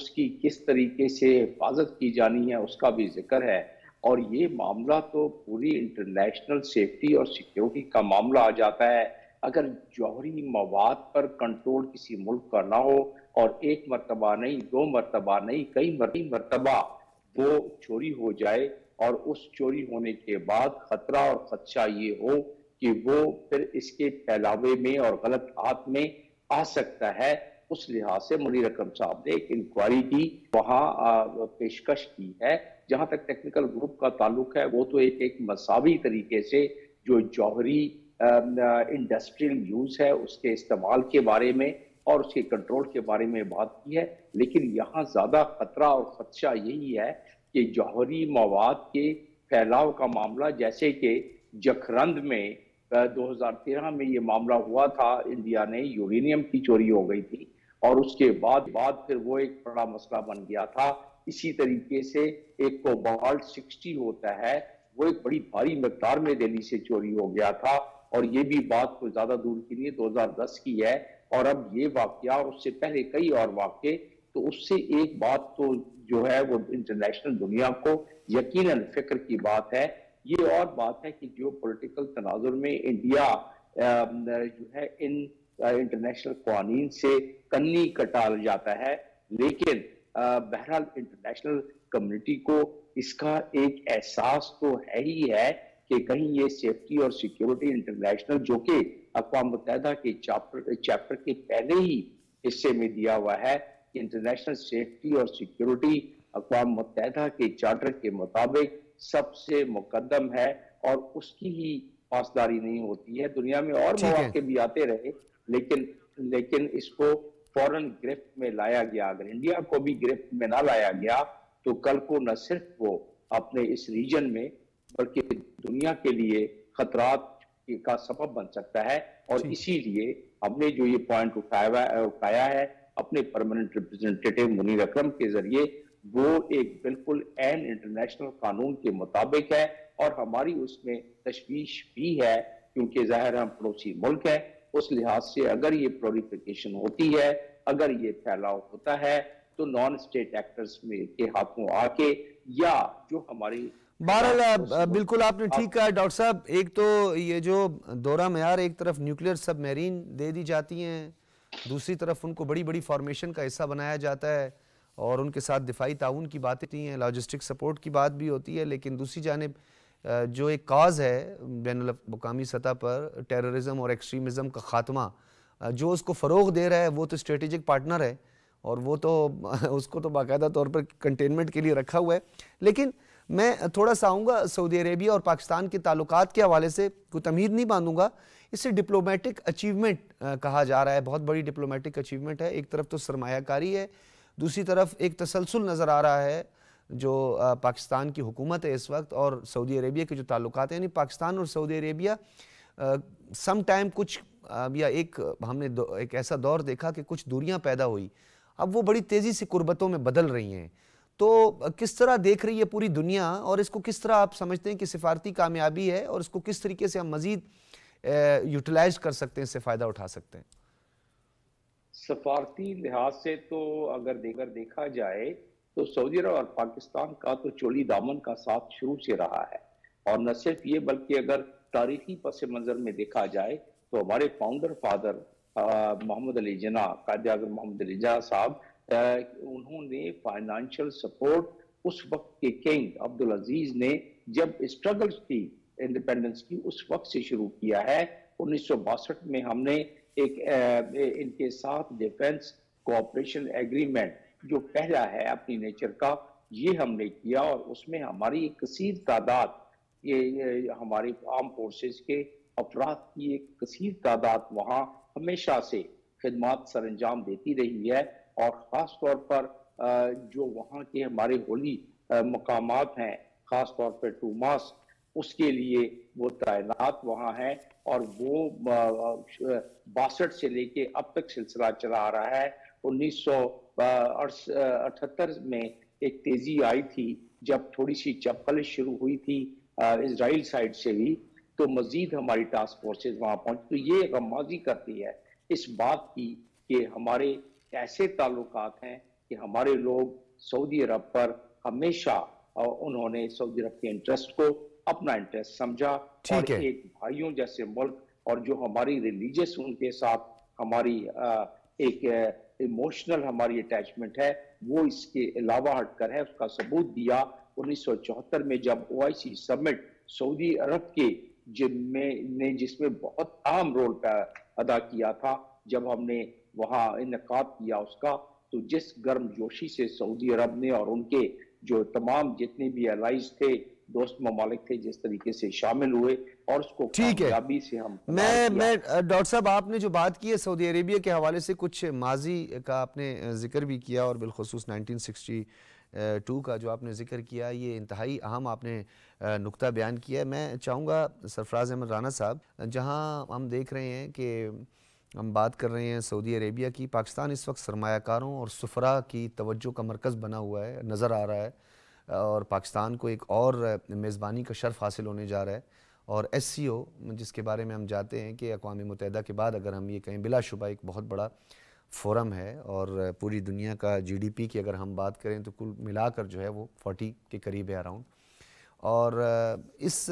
उसकी किस तरीके से हिफाजत की जानी है उसका भी जिक्र है और ये मामला तो पूरी इंटरनेशनल सेफ्टी और सिक्योरिटी का मामला आ जाता है अगर जौहरी मवाद पर कंट्रोल किसी मुल्क का ना हो और एक मरतबा नहीं दो मरतबा नहीं कई मरतबा वो चोरी हो जाए और उस चोरी होने के बाद खतरा और खदशा ये हो कि वो फिर इसके फैलावे में और गलत हाथ में आ सकता है उस लिहाज से मुनीर रकम साहब ने एक इंक्वायरी की वहाँ पेशकश की है जहां तक टेक्निकल ग्रुप का ताल्लुक है वो तो एक एक मसावी तरीके से जो जौहरी इंडस्ट्रियल यूज है उसके इस्तेमाल के बारे में और उसके कंट्रोल के बारे में बात की है लेकिन यहाँ ज्यादा खतरा और खदशा यही है कि जौहरी मवाद के फैलाव का मामला जैसे कि जखरंद में 2013 में ये मामला हुआ था इंडिया ने यूरेनियम की चोरी हो गई थी और उसके बाद बाद फिर वो एक बड़ा मसला बन गया था इसी तरीके से एक कोबाल्ट सिक्सटी होता है वो एक बड़ी भारी मकदार में दिल्ली से चोरी हो गया था और ये भी बात कुछ ज्यादा दूर के लिए दस की है और अब ये वाक्य और उससे पहले कई और वाक्य तो उससे एक बात तो जो है वो इंटरनेशनल दुनिया को यकीन फिक्र की बात है ये और बात है कि जो पोलिटिकल तनाजुर में इंडिया जो है इन इंटरनेशनल कवानीन से कन्नी कटा जाता है लेकिन बहरहाल इंटरनेशनल कम्युनिटी को इसका एक एहसास तो है ही है कि कहीं ये सेफ्टी और सिक्योरिटी इंटरनेशनल जो कि अकवा मुतहदा के चैप्टर चैप्टर के पहले ही हिस्से में दिया हुआ है कि इंटरनेशनल सेफ्टी और सिक्योरिटी अकवा मुतहदा के चार्टर के मुताबिक सबसे मुकदम है और उसकी ही पासदारी नहीं होती है दुनिया में और मौके भी आते रहे लेकिन लेकिन इसको फौरन गिरफ्त में लाया गया अगर इंडिया को भी गिरफ्त में ना लाया गया तो कल को न सिर्फ वो अपने इस रीजन में बल्कि दुनिया के लिए खतरात का सबब बन सकता है और इसीलिए हमने जो ये पॉइंट उठाया उठाया है अपने परमानेंट रिप्रेजेंटेटिव मुनीर अक्रम के जरिए वो एक बिल्कुल एन इंटरनेशनल कानून के मुताबिक है और हमारी उसमें तशवीश भी है क्योंकि जाहिर हम पड़ोसी मुल्क है उस लिहाज से अगर ये प्रोलिफिकेशन होती है अगर ये फैलाव होता है तो नॉन स्टेट एक्टर्स में के हाथों आके या जो हमारी बहरहाल बिल्कुल आपने ठीक कहा डॉक्टर साहब एक तो ये जो दौरा मैार एक तरफ न्यूक्लियर सबमरीन दे दी जाती हैं दूसरी तरफ उनको बड़ी बड़ी फॉर्मेशन का हिस्सा बनाया जाता है और उनके साथ दिफाई ताउन की बातें होती हैं लॉजिस्टिक सपोर्ट की बात भी होती है लेकिन दूसरी जानब जो एक काज है बैन अवी सतह पर टेररिज्म और एक्सट्रीमिज्म का खात्मा जो उसको फ़रोग दे रहा है वो तो स्ट्रेटिजिक पार्टनर है और वो तो उसको तो बाकायदा तौर पर कंटेनमेंट के लिए रखा हुआ है लेकिन मैं थोड़ा सा आऊँगा सऊदी अरेबिया और पाकिस्तान के ताल्लुक के हवाले से कोई तमीर नहीं बांधूंगा इसे डिप्लोमेटिक अचीवमेंट कहा जा रहा है बहुत बड़ी डिप्लोमेटिक अचीवमेंट है एक तरफ तो सरमाकारी है दूसरी तरफ एक तसलसल नज़र आ रहा है जो पाकिस्तान की हुकूमत है इस वक्त और सऊदी अरेबिया के जो ताल्लुक हैं यानी पाकिस्तान और सऊदी अरेबिया सम टाइम कुछ या एक हमने एक ऐसा दौर देखा कि कुछ दूरियां पैदा हुई अब वो बड़ी तेज़ी से कुर्बतों में बदल रही हैं तो किस तरह देख रही है पूरी दुनिया और इसको किस तरह आप समझते हैं कि सिफारती कामयाबी है और इसको किस तरीके से हम मज़ीद यूटिलाइज कर सकते हैं इससे फ़ायदा उठा सकते हैं सफारती लिहाज से तो अगर देकर देखा जाए तो सऊदी अरब और पाकिस्तान का तो चोली दामन का साथ शुरू से रहा है और न सिर्फ ये बल्कि अगर तारीखी पस मंजर में देखा जाए तो हमारे फाउंडर फादर मोहम्मद अली जना कायद अजम मोहम्मद अली जना साहब उन्होंने फाइनेंशियल सपोर्ट उस वक्त के किंग अब्दुल अजीज ने जब स्ट्रगल की इंडिपेंडेंस की उस वक्त से शुरू किया है उन्नीस में हमने एक इनके साथ डिफेंस कोऑपरेशन एग्रीमेंट जो पहला है अपनी नेचर का ये हमने किया और उसमें हमारी कसीर तादाद ये, ये हमारे आर्म फोर्सेस के अफराद की एक कसीर तादाद वहाँ हमेशा से खदमात सर अंजाम देती रही है और ख़ास तौर पर जो वहाँ के हमारे होली मकाम हैं ख़ास तौर पर टूमास उसके लिए वो तैनात वहाँ हैं और वो बासठ से लेके अब तक सिलसिला चला आ रहा है उन्नीस सौ अठहत्तर में एक तेजी आई थी जब थोड़ी सी चप्पल शुरू हुई थी इसराइल साइड से भी तो मजीद हमारी टास्क फोर्सेज वहां पहुंची तो ये गमबाजी करती है इस बात की कि हमारे ऐसे ताल्लुक हैं कि हमारे लोग सऊदी अरब पर हमेशा उन्होंने सऊदी अरब के इंटरेस्ट को अपना इंटरेस्ट समझा और एक भाइयों जैसे मुल्क और जो हमारी रिलीजियस उनके साथ हमारी एक इमोशनल हमारी अटैचमेंट है वो इसके अलावा हटकर है उसका सबूत दिया 1974 में जब ओ समिट सऊदी अरब के जिनमें ने जिसमें बहुत अहम रोल अदा किया था जब हमने वहाँ इनका किया उसका तो जिस गर्म जोशी से सऊदी अरब ने और उनके जो तमाम जितने भी एलाइज थे दोस्त ममालिक थे जिस तरीके से शामिल हुए और उसको ठीक है से हम मैं मैं डॉक्टर साहब आपने जो बात की है सऊदी अरेबिया के हवाले से कुछ माजी का आपने जिक्र भी किया और बिलखसूस टू का जो आपने जिक्र किया ये इंतहाई अहम आपने नुकता बयान किया है मैं चाहूँगा सरफराज अहमद राना साहब जहाँ हम देख रहे हैं कि हम बात कर रहे हैं सऊदी अरेबिया की पाकिस्तान इस वक्त सरमाकारों और सफरा की तवज्जो का मरकज़ बना हुआ है नज़र आ रहा है और पाकिस्तान को एक और मेज़बानी का शर्फ हासिल होने जा रहा है और एस सी ओ जिसके बारे में हम जाते हैं कि अकवा मुतहदा के बाद अगर हम ये कहें बिलाशुबा एक बहुत बड़ा फोरम है और पूरी दुनिया का जी डी पी की अगर हम बात करें तो कुल मिलाकर जो है वो फोटी के करीब है अराउंड और इस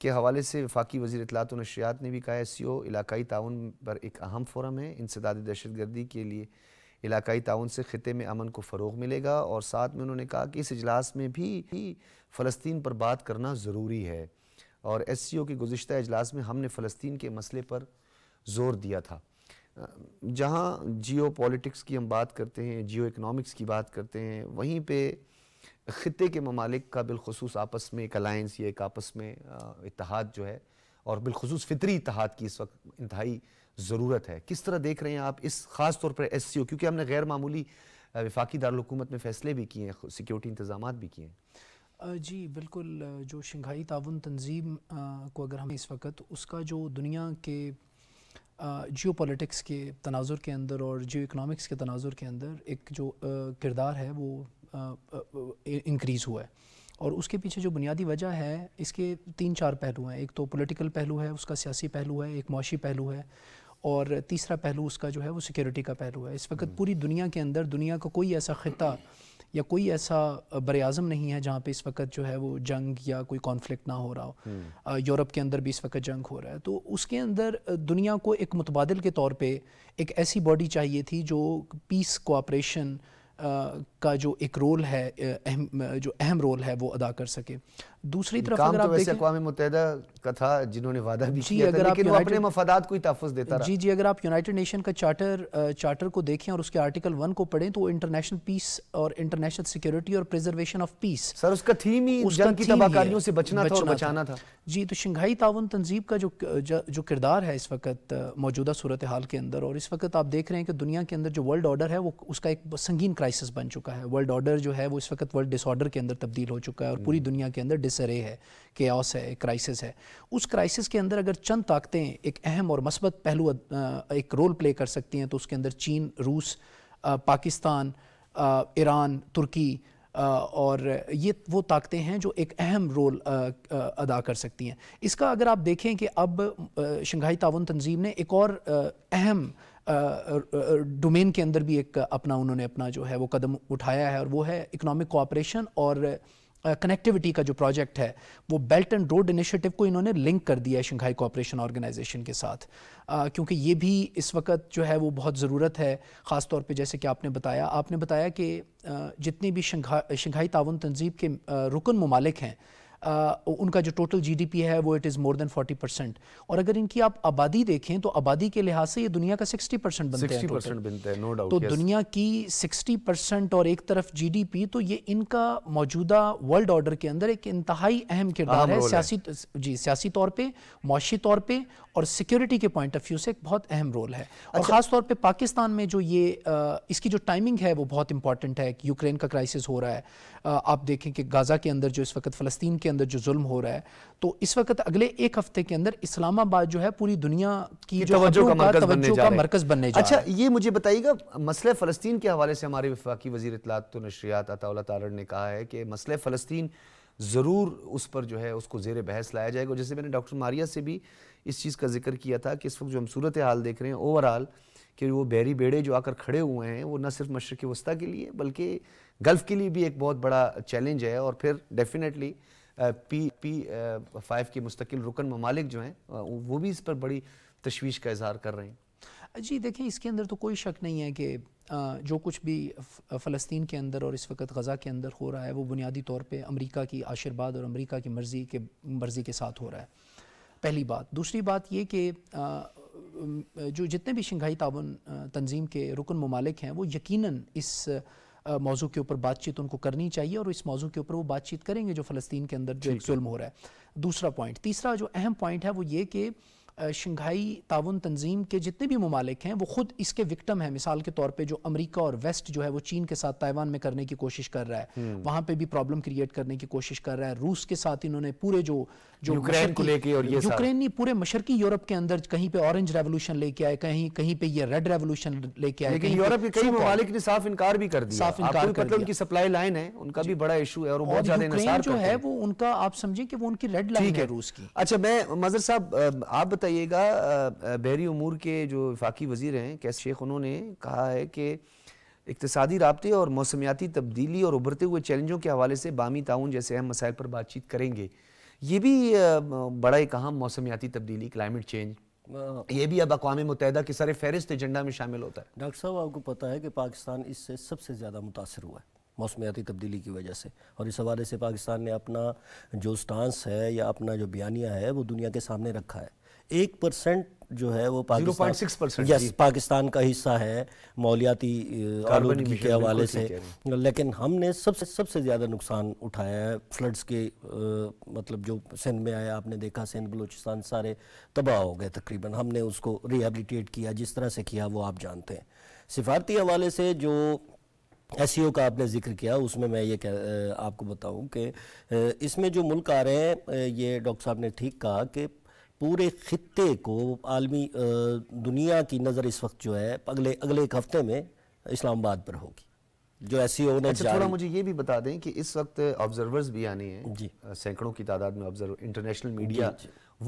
के हवाले से वफाकी वजी अतलात नशियात ने भी कहा एस सी ओ इलाकई ताउन पर एक अहम फोरम है इंसदादी दहशत गर्दी के लिए इलाकई ताउन से ख़त्े में अमन को फ़रोग मिलेगा और साथ में उन्होंने कहा कि इस अजलास में भी फ़लस्तीन पर बात करना ज़रूरी है और एस सी ओ के गुज्त अजलास में हमने फ़लस्तीन के मसले पर ज़ोर दिया था जहाँ जियो पॉलिटिक्स की हम बात करते हैं जियो इकनॉमिक्स की बात करते हैं वहीं पर ख़ते के ममालिक का बिलखसूस आपस में एक अलाइंस या एक आपस में इतिहाद जो है और बिलखसूस फ़ितरी इतिहाद की इस वक्त इंतहाई ज़रूरत है किस तरह देख रहे हैं आप इस खास तौर पर एस सी ओ क्योंकि हमने गैर मामूली विफाकी दारकूमत में फ़ैसले भी किए हैं सिक्योरिटी इंतजाम भी किए हैं जी बिल्कुल जो शंघाई ताउन तंजीम को अगर हम इस वक्त उसका जो दुनिया के जियो पॉलिटिक्स के तनाजुर के अंदर और जियो इकनॉमिक्स के तनाजुर के अंदर एक जो किरदार है वो इंक्रीज़ हुआ है और उसके पीछे जो बुनियादी वजह है इसके तीन चार पहलू हैं एक तो पॉलिटिकल पहलू है उसका सियासी पहलू है एक मुशी पहलू है और तीसरा पहलू उसका जो है वो सिक्योरिटी का पहलू है इस वक्त पूरी दुनिया के अंदर दुनिया का कोई ऐसा ख़ता या कोई ऐसा बर नहीं है जहाँ पे इस वक्त जो है वो जंग या कोई कॉन्फ्लिक्ट ना हो रहा हो हम्म। यूरोप के अंदर भी इस वक्त जंग हो रहा है तो उसके अंदर दुनिया को एक मुतबादल के तौर पर एक ऐसी बॉडी चाहिए थी जो पीस कोऑपरेशन का जो एक रोल है एहम, जो अहम रोल है वो अदा कर सके दूसरी तरफ अगर तो आप देखें अकवा मुतहदा का था जिन्होंने वादा भी जी किया अगर था, लेकिन आप अपने मफादात को ही तहफ़ देता रहा जी जी अगर आप यूनाइटेड नेशन का चार्टर चार्टर को देखें और उसके आर्टिकल वन को पढ़ें तो इंटरनेशनल पीस और इंटरनेशनल सिक्योरिटी और प्रिजर्वेशन ऑफ पीस सर उसका थीम ही जंग की तबाहकारियों से बचना था और बचाना था जी तो शंघाई ताउन तंजीब का जो जो किरदार है इस वक्त मौजूदा सूरत हाल के अंदर और इस वक्त आप देख रहे हैं कि दुनिया के अंदर जो वर्ल्ड ऑर्डर है वो उसका एक संगीन क्राइसिस बन चुका चुका है वर्ल्ड ऑर्डर जो है वो इस वक्त वर्ल्ड डिसऑर्डर के अंदर तब्दील हो चुका है और पूरी हम्म। दुनिया के अंदर डिसरे है केस है क्राइसिस है उस क्राइसिस के अंदर अगर चंद ताकतें एक अहम और मस्बत पहलू एक रोल प्ले कर सकती हैं तो उसके अंदर चीन रूस पाकिस्तान ईरान तुर्की और ये वो ताकतें हैं जो एक अहम रोल अदा कर सकती हैं इसका अगर आप देखें कि अब शंघाई तावन तंजीम ने एक और अहम डोमेन के अंदर भी एक अपना उन्होंने अपना जो है वो कदम उठाया है और वो है इकोनॉमिक कोऑपरेशन और कनेक्टिविटी का जो प्रोजेक्ट है वो बेल्ट एंड रोड इनिशिएटिव को इन्होंने लिंक कर दिया है शंघाई कोऑपरेशन ऑर्गेनाइजेशन के साथ क्योंकि ये भी इस वक्त जो है वो बहुत ज़रूरत है ख़ास तौर पे जैसे कि आपने बताया आपने बताया कि जितनी भी शंघा शंघाई ताउन तंजीब के रुकन ममालिक हैं आ, उनका जो टोटल जीडीपी है वो it is more than 40 percent और अगर इनकी आप आबादी देखें तो आबादी के लिहाज से ये दुनिया का 60 परसेंट बनते हैं बनते हैं नो डाउट तो yes. दुनिया की 60 परसेंट और एक तरफ जीडीपी तो ये इनका मौजूदा वर्ल्ड ऑर्डर के अंदर एक इंतहाई अहम किरदार है सियासी जी सियासी तौर पर मुशी तौर पर और सिक्योरिटी के पॉइंट ऑफ व्यू से एक बहुत अहम रोल है अच्छा। और खास तौर पे पाकिस्तान में जो ये आ, इसकी जो टाइमिंग है वो बहुत इंपॉर्टेंट है यूक्रेन का क्राइसिस हो रहा है आ, आप देखें कि गाज़ा के अंदर जो इस वक्त फ़लस्तीन के अंदर जो जुल्म हो रहा है तो इस वक्त अगले एक हफ्ते के अंदर इस्लामाबाद जो है पूरी दुनिया की तवज्जो का मरकज़ बनने जा अच्छा ये मुझे बताइएगा मसले फ़लस्तीन के हवाले से हमारे विफाकी वजी इतला तो नशरियात अताउल्ला ने कहा है कि मसले फ़लस्तीन ज़रूर उस पर जो है उसको जेर बहस लाया जाएगा जैसे मैंने डॉक्टर मारिया से भी इस चीज़ का जिक्र किया था कि इस वक्त जो हम सूरत हाल देख रहे हैं ओवरऑल कि वो बैरी बेड़े जो आकर खड़े हुए हैं वो न सिर्फ मशरक़ वस्ती के लिए बल्कि गल्फ़ के लिए भी एक बहुत बड़ा चैलेंज है और फिर डेफिनेटली पी पी फाइव के मुस्तकिल रुकन ममालिक जो हैं वो भी इस पर बड़ी तशवीश का इजहार कर रहे हैं जी देखें इसके अंदर तो कोई शक नहीं है कि जो कुछ भी फ़लस्तीन के अंदर और इस वक्त गज़ा के अंदर हो रहा है वो बुनियादी तौर पे अमेरिका की आशीर्वाद और अमेरिका की मर्ज़ी के मर्ज़ी के साथ हो रहा है पहली बात दूसरी बात ये कि जो जितने भी शंघाई ताउन तंजीम के रुकन ममालिक हैं वो यकीन इस मौजू के ऊपर बातचीत उनको करनी चाहिए और इस मौजू के ऊपर वो बातचीत करेंगे जो फ़लस्तीन के अंदर जो जुल्म हो रहा है दूसरा पॉइंट तीसरा जो अहम पॉइंट है वो ये कि शंघाई ताउन तंजीम के जितने भी ममालिक हैं वो ख़ुद इसके विक्टम हैं मिसाल के तौर पे जो अमेरिका और वेस्ट जो है वो चीन के साथ ताइवान में करने की कोशिश कर रहा है हम्म। वहां पे भी प्रॉब्लम क्रिएट करने की कोशिश कर रहा है रूस के साथ इन्होंने पूरे जो जो यूक्रेन को लेके और ये यूक्रेन नहीं पूरे मशरकी यूरोप के अंदर कहीं पे ऑरेंज रेवोल्यूशन लेके आए कहीं कहीं पे ये रेड रेवोल्यूशन लेके आए लेकिन यूरोप के कई ममालिक ने साफ इनकार भी कर दिया साफ इनकार कर दिया उनकी सप्लाई लाइन है उनका भी बड़ा इशू है और बहुत ज्यादा इनकार जो है वो उनका आप समझे कि वो उनकी रेड लाइन है रूस की अच्छा मैं मजर साहब आप बताइए बताइएगा बहरी उमूर के जो वफाकी वजीर हैं कैस शेख उन्होंने कहा है कि इकतदी रबते और मौसमियाती तब्दीली और उभरते हुए चैलेंजों के हवाले से बामी ताउन जैसे अहम मसाइल पर बातचीत करेंगे ये भी बड़ा एक अहम मौसमियाती तब्दीली क्लाइमेट चेंज हाँ। ये भी अब अकवा मुतहदा के सारे फहरिस्त एजेंडा में शामिल होता है डॉक्टर साहब आपको पता है कि पाकिस्तान इससे सबसे ज़्यादा मुतासर हुआ है मौसमियाती तब्दीली की वजह से और इस हवाले से पाकिस्तान ने अपना जो स्टांस है या अपना जो बयानिया है वो दुनिया के सामने रखा है एक परसेंट जो है वो पाकिस्तान yes, पाकिस्तान का हिस्सा है मौलियाती आलूदगी के हवाले से लेकिन हमने सबसे सबसे ज़्यादा नुकसान उठाया है फ्लड्स के आ, मतलब जो सिंध में आया आपने देखा सिंध बलूचिस्तान सारे तबाह हो गए तकरीबन हमने उसको रिहेबलीटेट किया जिस तरह से किया वो आप जानते हैं सिफारती हवाले से जो एस e का आपने जिक्र किया उसमें मैं ये कह आपको बताऊं कि इसमें जो मुल्क आ रहे हैं ये डॉक्टर साहब ने ठीक कहा कि पूरे ख़त्े को आलमी दुनिया की नज़र इस वक्त जो है अगले अगले एक हफ्ते में इस्लामाबाद पर होगी जो ऐसी होने e अच्छा थोड़ा मुझे ये भी बता दें कि इस वक्त ऑब्जर्वर्स भी आने हैं जी सैकड़ों की तादाद में ऑब्जर्व इंटरनेशनल मीडिया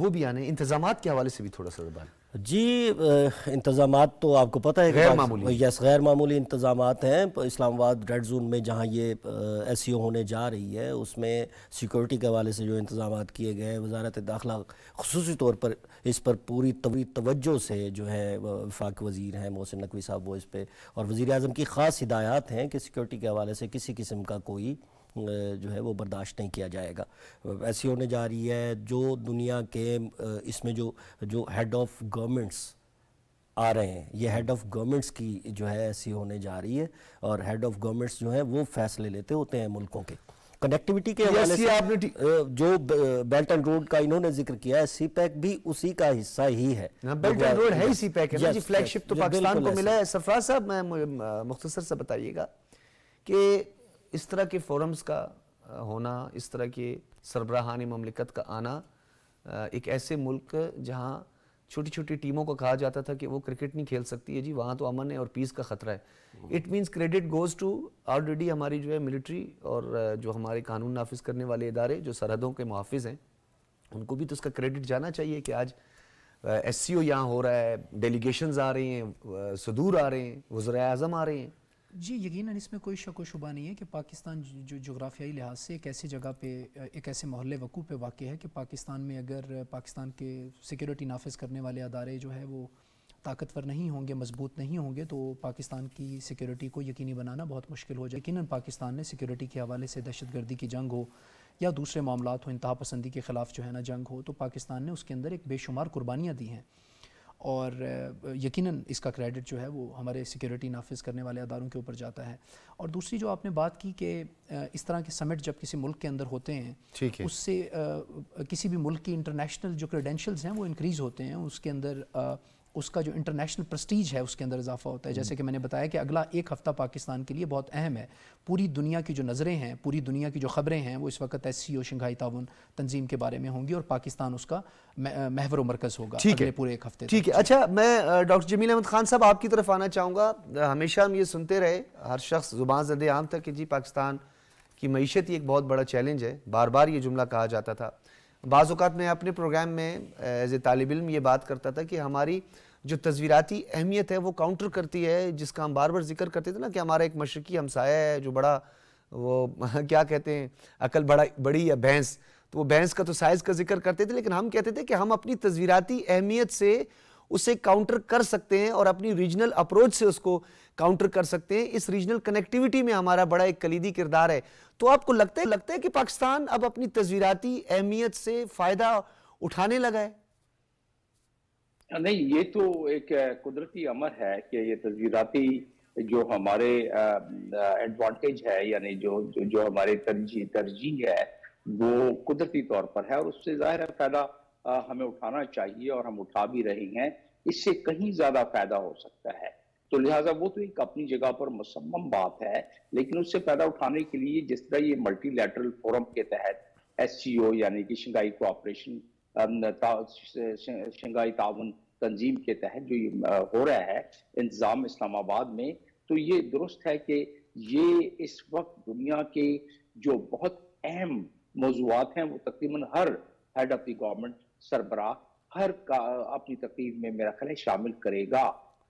वो भी आने इंतजाम के हवाले से भी थोड़ा सा जी इंतज़ाम तो आपको पता है गैर मामूली यस गैर मामूली इंतज़ाम हैं इस्लामाबाद रेड जोन में जहाँ ये एस सी ओ होने जा रही है उसमें सिक्योरिटी के हवाले से जो इंतज़ाम किए गए हैं वजारत दाखिला खसूस तौर पर इस पर पूरी तवी तवज्जो से जो है वफाक वज़ी हैं मोहसिन नकवी साहब वो इस पर और वज़ी अजम की ख़ास हिदायत हैं कि सिक्योरिटी के हवाले से किसी किस्म का कोई जो है वो बर्दाश्त नहीं किया जाएगा ऐसी होने जा रही है जो दुनिया के इसमें जो जो हेड ऑफ़ गवर्नमेंट्स आ रहे हैं ये हेड ऑफ़ गवर्नमेंट्स की जो है ऐसी होने जा रही है और हेड ऑफ़ गवर्नमेंट्स जो हैं वो फैसले लेते होते हैं मुल्कों के कनेक्टिविटी के हवाले से आपने जो बेल्ट एंड रोड का इन्होंने जिक्र किया है सी पैक e भी उसी का हिस्सा ही है बेल्ट एंड रोड है ही सी पैक e है जी फ्लैगशिप तो पाकिस्तान को मिला है सरफराज साहब मैं मुख्तसर से बताइएगा कि इस तरह के फोरम्स का होना इस तरह के सरबराहान ममलिकत का आना एक ऐसे मुल्क जहाँ छोटी छोटी टीमों को कहा जाता था कि वो क्रिकेट नहीं खेल सकती है जी वहाँ तो अमन है और पीस का खतरा है it means credit goes to already हमारी जो है मिलिट्री और जो हमारे कानून नाफिज करने वाले इदारे जो सरहदों के मुहाफ़ हैं उनको भी तो उसका क्रेडिट जाना चाहिए कि आज एस सी ओ यहाँ हो रहा है डेलीगेशन आ रही हैं सदूर आ रहे हैं वज्र अजम आ रहे हैं जी यकीनन इसमें कोई शक व शुबा नहीं है कि पाकिस्तान जो जोग्राफियाई लिहाज से एक ऐसी जगह पे एक ऐसे मोहल्ले वकूफ़ पे वाक़ है कि पाकिस्तान में अगर पाकिस्तान के सिक्योरिटी नाफज करने वाले अदारे जो है वो ताकतवर नहीं होंगे मजबूत नहीं होंगे तो पाकिस्तान की सिक्योरिटी को यकीनी बनाना बहुत मुश्किल हो जाए यकीन पाकिस्तान ने सिक्योरिटी के हवाले से दहशत गर्दी की जंग हो या दूसरे मामला हो इंतहा पसंदी के ख़िलाफ़ जो है ना जंग हो तो पाकिस्तान ने उसके अंदर एक बेशुमार कुर्बानियाँ दी हैं और यकीनन इसका क्रेडिट जो है वो हमारे सिक्योरिटी नाफिज करने वाले अदारों के ऊपर जाता है और दूसरी जो आपने बात की कि इस तरह के समिट जब किसी मुल्क के अंदर होते हैं ठीक है उससे किसी भी मुल्क की इंटरनेशनल जो क्रेडेंशल्स हैं वो इनक्रीज़ होते हैं उसके अंदर उसका जो इंटरनेशनल प्रस्टीज है उसके अंदर इजाफा होता है हम्म। जैसे कि मैंने बताया कि अगला एक हफ़्ता पाकिस्तान के लिए बहुत अहम है पूरी दुनिया की जो नज़रें हैं पूरी दुनिया की जो ख़बरें हैं वो इस वक्त एस सी ओ शंघाई ताउन तंजीम के बारे में होंगी और पाकिस्तान उसका महवर मरकज़ होगा ठीक है पूरे एक हफ्ते ठीक है अच्छा मैं डॉक्टर जमील अहमद खान साहब आपकी तरफ आना चाहूँगा हमेशा हम ये सुनते रहे हर शख्स ज़ुबान जद आम तक कि जी पाकिस्तान की मीशत ही एक बहुत बड़ा चैलेंज है बार बार ये जुमला कहा जाता था बाज़ात मैं अपने प्रोग्राम में एज ए तालब इम ये बात करता था कि हमारी जो तस्वीराती अहमियत है वो काउंटर करती है जिसका हम बार बार जिक्र करते थे ना कि हमारा एक मशरक़ी हमसाया है जो बड़ा वो क्या कहते हैं अकल बड़ा बड़ी या भैंस तो वो भैंस का तो साइज़ का जिक्र करते थे लेकिन हम कहते थे कि हम अपनी तस्वीराती अहमियत से उसे काउंटर कर सकते हैं और अपनी रीजनल अप्रोच से उसको काउंटर कर सकते हैं इस रीजनल कनेक्टिविटी में हमारा बड़ा एक कलीदी किरदार है तो आपको लगता है लगता है कि पाकिस्तान अब अपनी तस्वीराती अहमियत से फ़ायदा उठाने लगा है नहीं ये तो एक कुदरती अमर है कि ये तस्वीराती जो हमारे एडवांटेज है यानी जो जो, जो हमारे तरजीह तरजी है वो कुदरती तौर पर है और उससे जाहिर है फायदा हमें उठाना चाहिए और हम उठा भी रहे हैं इससे कहीं ज्यादा फायदा हो सकता है तो लिहाजा वो तो एक अपनी जगह पर मुसम्म बात है लेकिन उससे फायदा उठाने के लिए जिस तरह ये मल्टीलैटरल फोरम के तहत एस यानी कि शंघाई कोऑपरेशन शंघाई ताउन तंजीम के तहत जो ये हो रहा है इंतज़ाम इस्लामाबाद में तो ये दुरुस्त है कि ये इस वक्त दुनिया के जो बहुत अहम मौजूद हैं वो तकरीबन हर हेड ऑफ द गवर्नमेंट सरबरा हर का अपनी तकरीब में मेरा ख्याल शामिल करेगा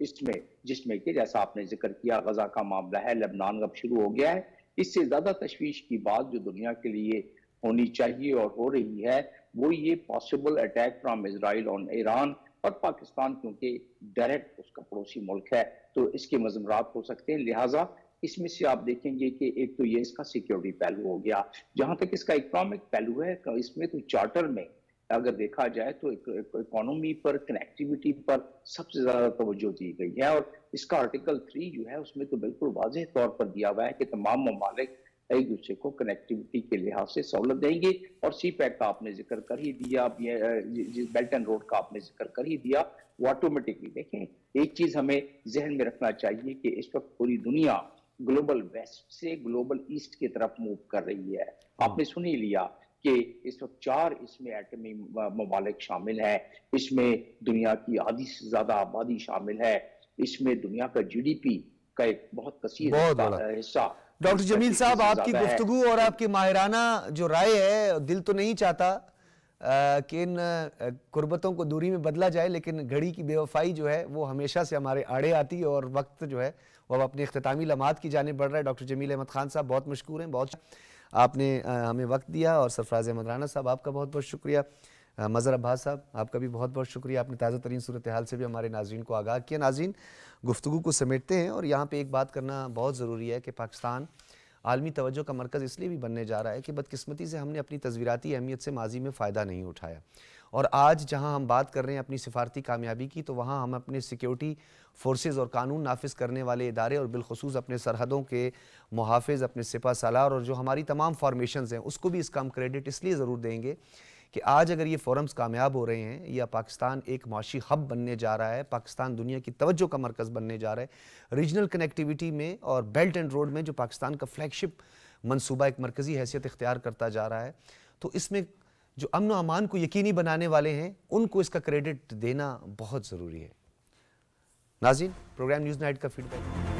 इसमें जिसमें कि जैसा आपने जिक्र किया गजा का मामला है लेबनान अब शुरू हो गया है इससे ज़्यादा तशवीश की बात जो दुनिया के लिए होनी चाहिए और हो रही है वो ये possible attack from Israel on Iran और पाकिस्तान क्योंकि डायरेक्ट उसका पड़ोसी मुल्क है तो इसके मजमरात हो सकते हैं लिहाजा इसमें से आप देखेंगे कि एक तो ये इसका सिक्योरिटी पहलू हो गया जहां तक इसका इकोनॉमिक पहलू है इसमें तो चार्टर में अगर देखा जाए तो इकोनॉमी पर कनेक्टिविटी पर सबसे ज्यादा तवज्जो दी गई है और इसका आर्टिकल थ्री जो है उसमें तो बिल्कुल वाजह तौर पर दिया हुआ है कि तमाम ममालिक एक दूसरे को कनेक्टिविटी के लिहाज से सहूलत देंगे और सी पैक का आपने जिक्र कर ही दिया बेल्ट एंड रोड का आपने जिक्र कर ही दिया वो ऑटोमेटिकली देखें एक चीज हमें जहन में रखना चाहिए कि इस वक्त पूरी दुनिया ग्लोबल वेस्ट से ग्लोबल ईस्ट की तरफ मूव कर रही है आपने सुन ही लिया कि इस वक्त चार इसमें एटमी ममालिक शामिल हैं इसमें दुनिया की आधी से ज़्यादा आबादी शामिल है इसमें दुनिया का जीडीपी का एक बहुत कसीर हिस्सा डॉक्टर जमील साहब आपकी गुफ्तु और आपकी माहिराना जो राय है दिल तो नहीं चाहता कि इन कुर्बतों को दूरी में बदला जाए लेकिन घड़ी की बेवफाई जो है वो हमेशा से हमारे आड़े आती है और वक्त जो है वह अब अपने अख्तामी लमात की जाने बढ़ रहा है डॉक्टर जमील अहमद खान साहब बहुत मशहूर हैं बहुत आपने हमें वक्त दिया और सरफराज अहमद राना साहब आपका बहुत बहुत शुक्रिया मज़र अब्बास साहब आपका भी बहुत बहुत शुक्रिया आपने ताज़ा तरीन सूरत हाल से भी हमारे नाजीन को आगाह किया नाजीन गुफ्तु को समेटते हैं और यहाँ पर एक बात करना बहुत ज़रूरी है कि पाकिस्तान आलमी तोज्जो का मरकज़ इसलिए भी बनने जा रहा है कि बदकस्मती से हमने अपनी तस्वीराती अहमियत से माजी में फ़ायदा नहीं उठाया और आज जहाँ हम बात कर रहे हैं अपनी सफारती कामयाबी की तो वहाँ हम अपने सिक्योरिटी फोर्सेज और कानून नाफिज करने वाले इदारे और बिलखसूस अपने सरहदों के मुहाफ़ अपने सिपा सलार और जो हमारी तमाम फार्मेशन हैं उसको भी इसका हम क्रेडिट इसलिए ज़रूर देंगे कि आज अगर ये फोरम्स कामयाब हो रहे हैं या पाकिस्तान एक माशी हब बनने जा रहा है पाकिस्तान दुनिया की तवज्जो का मरकज़ बनने जा रहा है रीजनल कनेक्टिविटी में और बेल्ट एंड रोड में जो पाकिस्तान का फ्लैगशिप मनसूबा एक मरकज़ी हैसियत इख्तियार करता जा रहा है तो इसमें जो अमन अमान को यकीनी बनाने वाले हैं उनको इसका क्रेडिट देना बहुत ज़रूरी है नाजिन प्रोग्राम न्यूज़ नाइट का फीडबैक